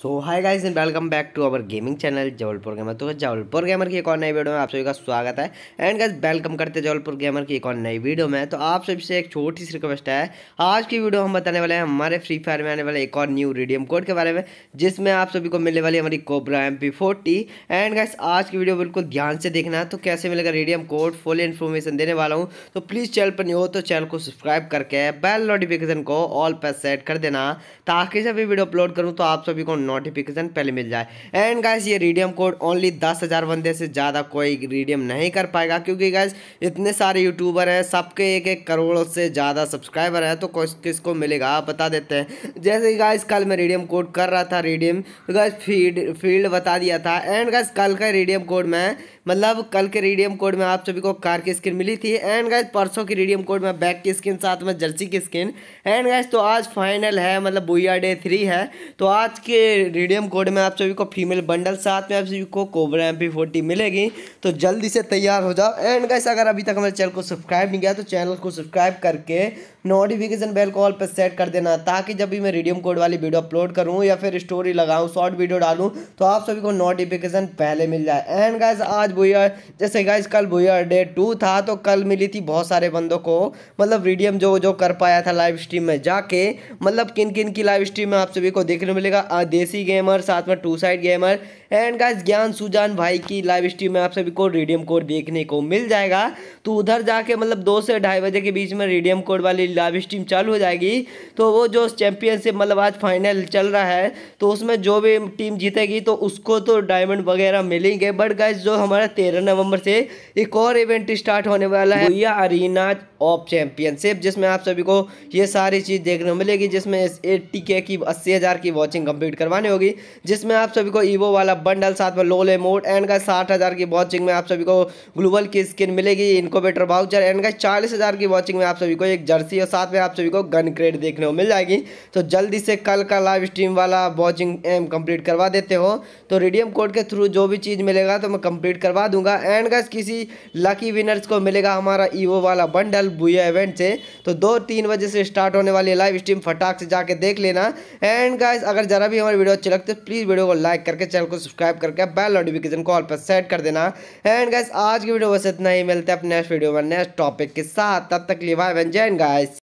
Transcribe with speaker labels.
Speaker 1: so hi guys and welcome back to our gaming channel Jabalpur gamer तो Jabalpur gamer की एक और नई वीडियो में आप सभी का स्वागत है एंड गाइज वेलकम करते जबलपुर गेमर की एक और नई वीडियो में तो आप सभी से एक छोटी सी रिक्वेस्ट है आज की वीडियो हम बताने वाले हैं हमारे फ्री फायर में आने वाले एक और न्यू रेडियम कोड के बारे में जिसमें आप सभी को मिलने वाली हमारी Cobra M P forty and guys आज की वीडियो बिल्कुल ध्यान से देखना तो कैसे मिलेगा रेडियम कोड फुल इन्फॉर्मेशन देने वाला हूँ तो प्लीज़ चैनल पर नहीं हो तो चैनल को सब्सक्राइब करके बेल नोटिफिकेशन को ऑल पर सेट कर देना ताकि जब भी वीडियो अपलोड करूँ तो आप सभी को नोटिफिकेशन पहले मिल जाए एंड गाइस ये रीडियम कोड ओनली दस हज़ार बंदे से ज़्यादा कोई रीडियम नहीं कर पाएगा क्योंकि गाइस इतने सारे यूट्यूबर हैं सबके एक एक करोड़ से ज़्यादा सब्सक्राइबर हैं तो किसको मिलेगा आप बता देते हैं जैसे कि गाइस कल मैं रीडियम कोड कर रहा था रीडियम तो गाइस फील्ड फील्ड बता दिया था एंड गाइस कल का रीडियम कोड में मतलब कल के रीडियम कोड में आप सभी को कार की स्किन मिली थी एंड गाइस परसों की रीडियम कोड में बैक की स्किन साथ में जर्सी की स्किन एंड गाइस तो आज फाइनल है मतलब बुआ डे थ्री है तो आज के रिडीम कोड में आप सभी को फीमेल बंडल साथ में आप सभी को कोबरा एम पी फोर्टी मिलेगी तो जल्दी से तैयार हो जाओ एंड गैस अगर अभी तक हमारे चैनल को सब्सक्राइब नहीं किया तो चैनल को सब्सक्राइब करके नोटिफिकेशन बेल को ऑल पर सेट कर देना ताकि जब भी मैं रिडीम कोड वाली वीडियो अपलोड करूँ या फिर स्टोरी लगाऊँ शॉर्ट वीडियो डालूँ तो आप सभी को नोटिफिकेशन पहले मिल जाए एंड गैस आज भूयर जैसे गैस कल भूयर डे टू था तो कल मिली थी बहुत सारे बंदों को मतलब रिडीम जो जो कर पाया था लाइव स्ट्रीम में जाके मतलब किन किन की लाइव स्ट्रीम में आप सभी को देखने मिलेगा आदेश देसी गेमर साथ में two side gamer and guys Gyan Sujan भाई की लाइव स्ट्रीम में आप सभी को रेडियम कोड देखने को मिल जाएगा तो उधर जाके मतलब दो से ढाई बजे के बीच में रेडियम कोड वाली लाइव स्ट्रीम चालू हो जाएगी तो वो जो चैंपियनशिप मतलब आज फाइनल चल रहा है तो उसमें जो भी टीम जीतेगी तो उसको तो डायमंड वगैरह मिलेंगे बट गाइज जो हमारा तेरह नवम्बर से एक और इवेंट स्टार्ट होने वाला है भूया अरीना ऑफ चैंपियनशिप जिसमें आप सभी को ये सारी चीज़ देखने को मिलेगी जिसमें एट्टी के की अस्सी हज़ार की वॉचिंग कम्प्लीट करवा सामान्य होगी जिसमें आप सभी को ईवो वाला बंडल साथ में लोले मोड एंड का साठ हज़ार की वॉचिंग में आप सभी को ग्लोबल की स्किन मिलेगी इनकोबेटर वाउचर एंड का चालीस हज़ार की वॉचिंग में आप सभी को एक जर्सी और साथ में आप सभी को गन क्रेड देखने को मिल जाएगी तो जल्दी से कल का लाइव स्ट्रीम वाला वॉचिंग एम कम्प्लीट करवा देते हो तो रेडियम कोड के थ्रू जो भी चीज़ मिलेगा तो मैं कम्प्लीट करवा दूंगा एंड गैस किसी लकी विनर्स को मिलेगा हमारा ईवो वाला बंडल बुया इवेंट से तो दो तीन बजे से स्टार्ट होने वाली लाइव स्ट्रीम फटाक से जाके देख लेना एंड गाइस अगर ज़रा भी हमारे वीडियो अच्छी लगती है प्लीज़ वीडियो को लाइक करके चैनल को सब्सक्राइब करके बेल नोटिफिकेशन कॉल पर सेट कर देना एंड गाइस आज की वीडियो बस इतना ही मिलते हैं अपने नेक्स्ट वीडियो में नेक्स्ट टॉपिक के साथ तब तक लिए बाय एंड गाइस